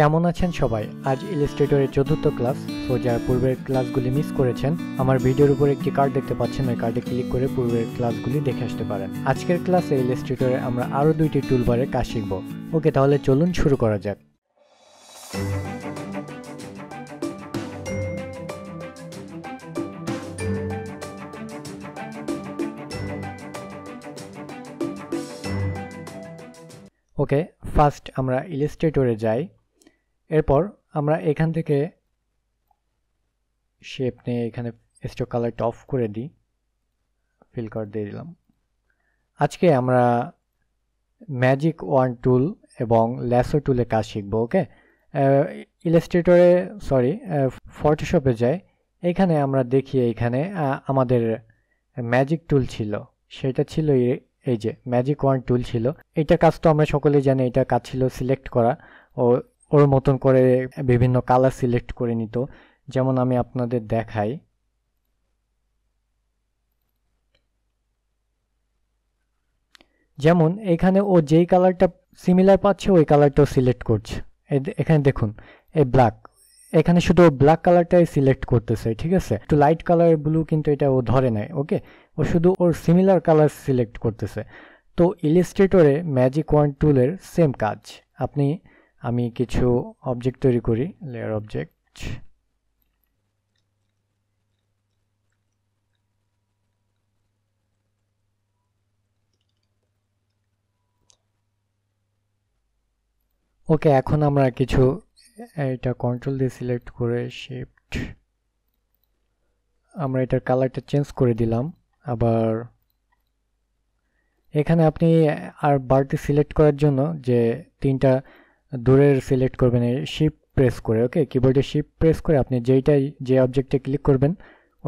কেমন আছেন সবাই আজ ইলিস্ট্রেটরের চতুর্থ ক্লাস সো যারা পূর্বের ক্লাসগুলি মিস করেছেন আমার ভিডিওর উপর একটি কার্ড দেখতে পাচ্ছেন ওই কার্ডে ক্লিক করে পূর্বের ক্লাসগুলি দেখে আসতে পারেন আজকের ক্লাসে ইলিস্ট্রেটরে আমরা আরও দুইটি টুলবারের কাজ শিখব ওকে তাহলে চলুন শুরু করা যাক ওকে ফার্স্ট আমরা ইলিস্ট্রেটরে যাই এরপর আমরা এখান থেকে শেপ নিয়ে এখানে স্টক কালারটা অফ করে দিই ফিল কার্ড দিয়ে দিলাম আজকে আমরা ম্যাজিক ওয়ান টুল এবং ল্যাসো টুলে কাজ শিখবো ওকে ইলাস্ট্রেটরে সরি ফটোশপে যাই এখানে আমরা দেখি এখানে আমাদের ম্যাজিক টুল ছিল সেটা ছিল এই যে ম্যাজিক ওয়ান টুল ছিল এটা কাজ তো আমরা সকলেই জানি এটা কাজ ছিল সিলেক্ট করা ও ওর মতন করে বিভিন্ন কালার সিলেক্ট করে নিত যেমন আমি আপনাদের দেখাই যেমন এখানে ও যেই কালারটা সিমিলার পাচ্ছে ওই কালারটাও সিলেক্ট করছে এখানে দেখুন এই ব্ল্যাক এখানে শুধু ও ব্ল্যাক কালারটাই সিলেক্ট করতেছে ঠিক আছে একটু লাইট কালার ব্লু কিন্তু এটা ও ধরে নেয় ওকে ও শুধু ওর সিমিলার কালার সিলেক্ট করতেছে তো ইলিস্ট্রেটরে ম্যাজিক ওয়ান টুলের সেম কাজ আপনি আমি কিছু অবজেক্ট তৈরি করি লেয়ার অবজেক্ট ওকে এখন আমরা কিছু এটা কন্ট্রোল দিয়ে সিলেক্ট করে শিফট আমরা এটার কালারটা চেঞ্জ করে দিলাম আবার এখানে আপনি আর বাড়তি সিলেক্ট করার জন্য যে তিনটা দূরের সিলেক্ট করবেন শিপ প্রেস করে ওকে কিবোর্ডে শিপ প্রেস করে আপনি যেইটাই যে অবজেক্টে ক্লিক করবেন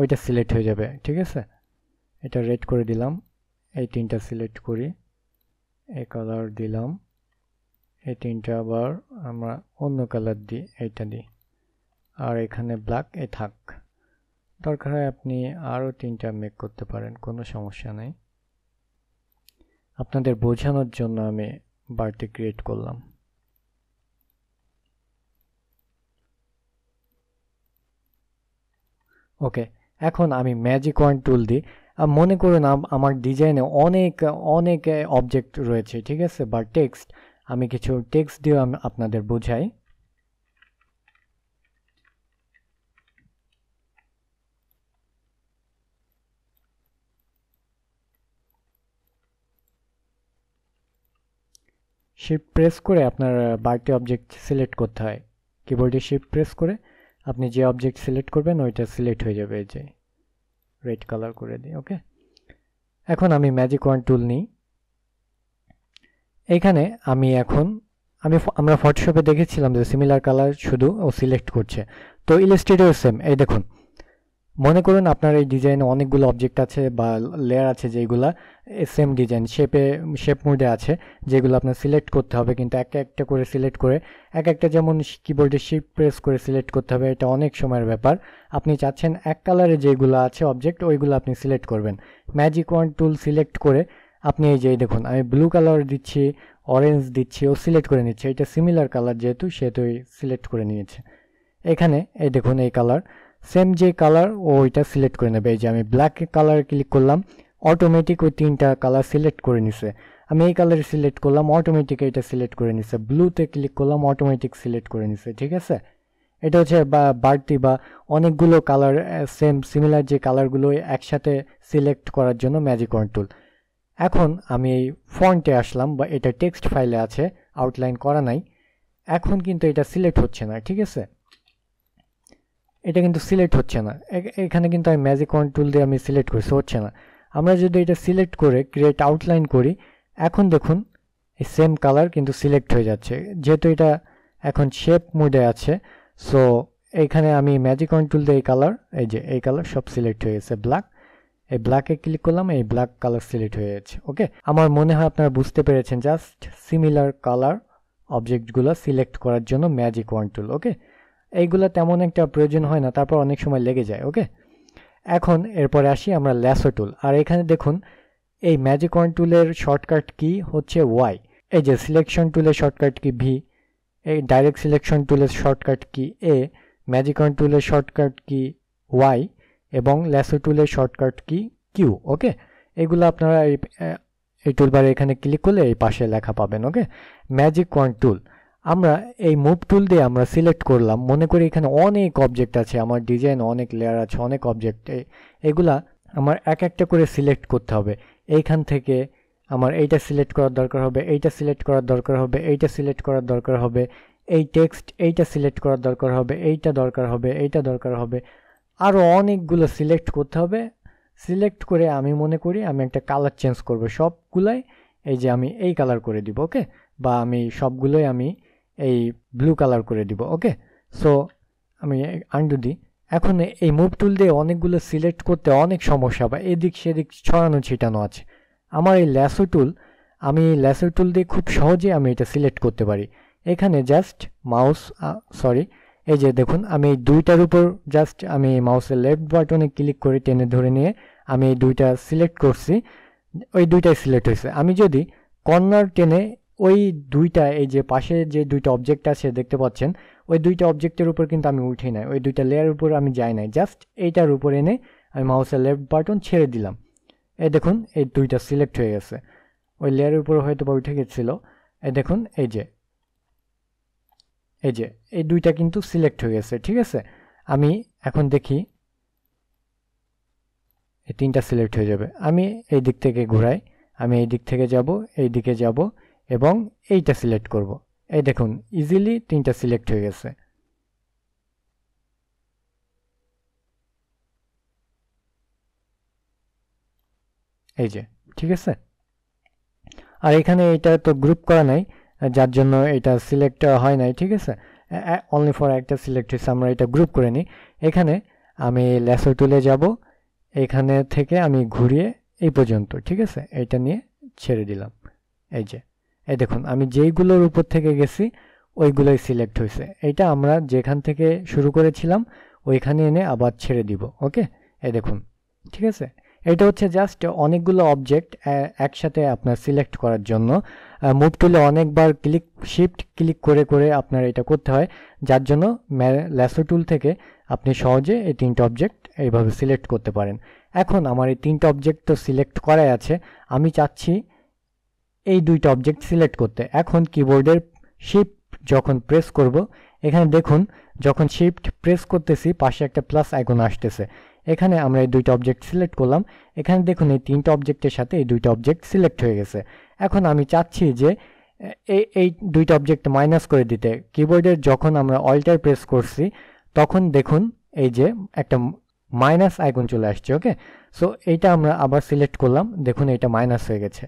ওইটা সিলেক্ট হয়ে যাবে ঠিক আছে এটা রেড করে দিলাম এই তিনটা সিলেক্ট করি এই কালার দিলাম এই তিনটা আবার আমরা অন্য কালার দিই এইটা দিই আর এখানে ব্ল্যাক এ থাক দরকার হয় আপনি আরও তিনটা মেক করতে পারেন কোনো সমস্যা নেই আপনাদের বোঝানোর জন্য আমি বাড়তি ক্রিয়েট করলাম ওকে এখন আমি ম্যাজিক ওয়ান টুল দিই মনে করুন আমার ডিজাইনে অনেক অনেক অবজেক্ট রয়েছে ঠিক আছে বা টেক্সট আমি কিছু টেক্সট দিয়ে আপনাদের বোঝাই শিফট প্রেস করে আপনার বারটি অবজেক্ট সিলেক্ট করতে হয় কিবোর্ডে শিফট প্রেস করে আপনি যে অবজেক্ট সিলেক্ট করবেন ওইটা সিলেক্ট হয়ে যাবে এই যে রেড কালার করে দিই ওকে এখন আমি ম্যাজিক ওয়ান টুল নিই এখানে আমি এখন আমি আমরা ফটোশপে দেখেছিলাম যে সিমিলার কালার শুধু ও সিলেক্ট করছে তো ইলাস্ট্রেটর সেম এই দেখুন মনে করুন আপনার এই ডিজাইনে অনেকগুলো অবজেক্ট আছে বা লেয়ার আছে যেগুলা সেম ডিজাইন শেপে শেপ মোডে আছে যেগুলো আপনার সিলেক্ট করতে হবে কিন্তু এক একটা করে সিলেক্ট করে এক একটা যেমন কিবোর্ডে শিপ প্রেস করে সিলেক্ট করতে হবে এটা অনেক সময়ের ব্যাপার আপনি চাচ্ছেন এক কালারে যেগুলো আছে অবজেক্ট ওইগুলো আপনি সিলেক্ট করবেন ম্যাজিক ওয়ান টুল সিলেক্ট করে আপনি এই যে দেখুন আমি ব্লু কালার দিচ্ছি অরেঞ্জ দিচ্ছি ও সিলেক্ট করে নিচ্ছে এটা সিমিলার কালার যেহেতু সেহেতু সিলেক্ট করে নিয়েছে এখানে এই দেখুন এই কালার সেম যে কালার ও ওইটা সিলেক্ট করে নেবে এই যে আমি ব্ল্যাক কালার ক্লিক করলাম অটোমেটিক ওই তিনটা কালার সিলেক্ট করে নিছে আমি এই কালার সিলেক্ট করলাম অটোমেটিক এটা সিলেক্ট করে নিছে ব্লুতে ক্লিক করলাম অটোমেটিক সিলেক্ট করে নিছে ঠিক আছে এটা হচ্ছে বা বাড়তি বা অনেকগুলো কালার সেম সিমিলার যে কালারগুলো একসাথে সিলেক্ট করার জন্য ম্যাজিক ওয়ান টুল এখন আমি এই ফন্টে আসলাম বা এটা টেক্সট ফাইলে আছে আউটলাইন করা নাই এখন কিন্তু এটা সিলেক্ট হচ্ছে না ঠিক আছে এটা কিন্তু সিলেক্ট হচ্ছে না এখানে কিন্তু আমি ম্যাজিক টুল দিয়ে আমি সিলেক্ট করছি হচ্ছে না আমরা যদি এটা সিলেক্ট করে ক্রিয়েট আউটলাইন করি এখন দেখুন এই সেম কালার কিন্তু সিলেক্ট হয়ে যাচ্ছে যেহেতু এটা এখন শেপ মুডে আছে সো এখানে আমি ম্যাজিক কন্ট্রোল দিয়ে এই কালার এই যে এই কালার সব সিলেক্ট হয়ে গেছে ব্ল্যাক এই ব্ল্যাকে ক্লিক করলাম এই ব্ল্যাক কালার সিলেক্ট হয়ে যাচ্ছে ওকে আমার মনে হয় আপনারা বুঝতে পেরেছেন জাস্ট সিমিলার কালার অবজেক্টগুলো সিলেক্ট করার জন্য ম্যাজিক ওয়ান টুল ওকে এইগুলো তেমন একটা প্রয়োজন হয় না তারপর অনেক সময় লেগে যায় ওকে এখন এরপরে আসি আমরা ল্যাসো টুল আর এখানে দেখুন এই ম্যাজিক ওয়ান টুলের শর্টকাট কি হচ্ছে ওয়াই এই যে সিলেকশন টুলের শর্টকাট কি ভি এই ডাইরেক্ট সিলেকশন টুলের shortcut key A magic wand টুলের শর্টকাট কি ওয়াই এবং ল্যাসো টুলের শর্টকাট কি কিউ ওকে এগুলো আপনারা এই টুলবারে এখানে ক্লিক করলে এই পাশে লেখা পাবেন ওকে ম্যাজিক ওয়ান টুল আমরা এই মুভ টুল দিয়ে আমরা সিলেক্ট করলাম মনে করি এখানে অনেক অবজেক্ট আছে আমার ডিজাইন অনেক লেয়ার আছে অনেক অবজেক্ট এগুলা আমার এক একটা করে সিলেক্ট করতে হবে এইখান থেকে আমার এইটা সিলেক্ট করার দরকার হবে এইটা সিলেক্ট করার দরকার হবে এইটা সিলেক্ট করার দরকার হবে এই টেক্সট এইটা সিলেক্ট করার দরকার হবে এইটা দরকার হবে এইটা দরকার হবে আরও অনেকগুলো সিলেক্ট করতে হবে সিলেক্ট করে আমি মনে করি আমি একটা কালার চেঞ্জ করব সবগুলাই এই যে আমি এই কালার করে দিব ওকে বা আমি সবগুলোই আমি এই ব্লু কালার করে দিব ওকে সো আমি আন্ডু দিই এখন এই মুভ টুল দিয়ে অনেকগুলো সিলেক্ট করতে অনেক সমস্যা বা এদিক সেদিক ছড়ানো ছিটানো আছে আমার এই ল্যাসো টুল আমি ল্যাসো টুল দিয়ে খুব সহজে আমি এটা সিলেক্ট করতে পারি এখানে জাস্ট মাউস সরি এই যে দেখুন আমি এই দুইটার উপর জাস্ট আমি মাউসের লেফট বাটনে ক্লিক করে টেনে ধরে নিয়ে আমি এই দুইটা সিলেক্ট করছি ওই দুইটাই সিলেক্ট হয়েছে আমি যদি কর্নার টেনে ওই দুইটা এই যে পাশে যে দুইটা অবজেক্ট আছে দেখতে পাচ্ছেন ওই দুইটা অবজেক্টের উপর কিন্তু আমি উঠি নাই ওই দুইটা লেয়ারের উপর আমি যাই নাই জাস্ট এইটার উপর এনে আমি মাউসের লেফট বাটন ছেড়ে দিলাম এ দেখুন এই দুইটা সিলেক্ট হয়ে গেছে ওই লেয়ারের উপর হয়তো বা উঠে গেছিল এ দেখুন এই যে এই যে এই দুইটা কিন্তু সিলেক্ট হয়ে গেছে ঠিক আছে আমি এখন দেখি এই তিনটা সিলেক্ট হয়ে যাবে আমি এই দিক থেকে ঘুরাই আমি এই দিক থেকে যাব এই দিকে যাবো এবং এইটা সিলেক্ট করব। এই দেখুন ইজিলি তিনটা সিলেক্ট হয়ে গেছে এই যে ঠিক আছে আর এখানে এটা তো গ্রুপ করা নাই যার জন্য এটা সিলেক্ট হয় নাই ঠিক আছে অনলি ফর একটা সিলেক্ট হয়েছে আমরা এটা গ্রুপ করে নিই এখানে আমি লেসর টুলে যাব এখানে থেকে আমি ঘুরিয়ে এই পর্যন্ত ঠিক আছে এটা নিয়ে ছেড়ে দিলাম এই যে এই দেখুন আমি যেইগুলোর উপর থেকে গেছি ওইগুলোই সিলেক্ট হয়েছে এইটা আমরা যেখান থেকে শুরু করেছিলাম ওইখানে এনে আবার ছেড়ে দিব ওকে এ দেখুন ঠিক আছে এটা হচ্ছে জাস্ট অনেকগুলো অবজেক্ট একসাথে আপনার সিলেক্ট করার জন্য মুভ টুলে অনেকবার ক্লিক শিফট ক্লিক করে করে আপনার এটা করতে হয় যার জন্য ল্যাসো টুল থেকে আপনি সহজে এই তিনটা অবজেক্ট এইভাবে সিলেক্ট করতে পারেন এখন আমার এই তিনটা অবজেক্ট তো সিলেক্ট করাই আছে আমি চাচ্ছি এই দুইটা অবজেক্ট সিলেক্ট করতে এখন কিবোর্ডের শিফট যখন প্রেস করব এখানে দেখুন যখন শিফট প্রেস করতেছি পাশে একটা প্লাস আইকন আসতেছে এখানে আমরা এই দুইটা অবজেক্ট সিলেক্ট করলাম এখানে দেখুন এই তিনটা অবজেক্টের সাথে এই দুইটা অবজেক্ট সিলেক্ট হয়ে গেছে এখন আমি চাচ্ছি যে এই এই দুইটা অবজেক্ট মাইনাস করে দিতে কিবোর্ডের যখন আমরা অল্টার প্রেস করছি তখন দেখুন এই যে একটা মাইনাস আইকন চলে আসছে ওকে সো এটা আমরা আবার সিলেক্ট করলাম দেখুন এটা মাইনাস হয়ে গেছে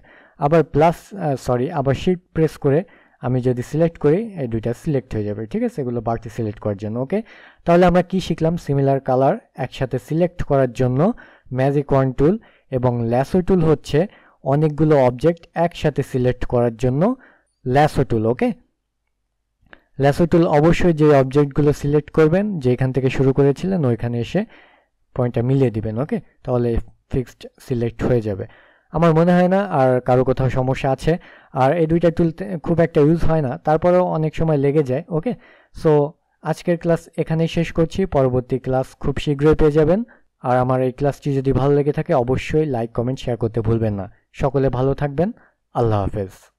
আবার প্লাস সরি আবার শিট প্রেস করে আমি যদি সিলেক্ট করি এই দুইটা সিলেক্ট হয়ে যাবে ঠিক আছে এগুলো বাড়তি সিলেক্ট করার জন্য ওকে তাহলে আমরা কি শিখলাম সিমিলার কালার একসাথে সিলেক্ট করার জন্য ম্যাজিক ওয়ান টুল এবং ল্যাসো টুল হচ্ছে অনেকগুলো অবজেক্ট একসাথে সিলেক্ট করার জন্য ল্যাসো টুল ওকে ল্যাসো টুল অবশ্যই যে অবজেক্টগুলো সিলেক্ট করবেন যেখান থেকে শুরু করেছিলেন ওইখানে এসে পয়েন্টটা মিলিয়ে দিবেন ওকে তাহলে ফিক্সড সিলেক্ট হয়ে যাবে আমার মনে হয় না আর কারো কোথাও সমস্যা আছে আর এই দুইটা টুল খুব একটা ইউজ হয় না তারপরেও অনেক সময় লেগে যায় ওকে সো আজকের ক্লাস এখানেই শেষ করছি পরবর্তী ক্লাস খুব শীঘ্রই পেয়ে যাবেন আর আমার এই ক্লাসটি যদি ভালো লেগে থাকে অবশ্যই লাইক কমেন্ট শেয়ার করতে ভুলবেন না সকলে ভালো থাকবেন আল্লাহ হাফেজ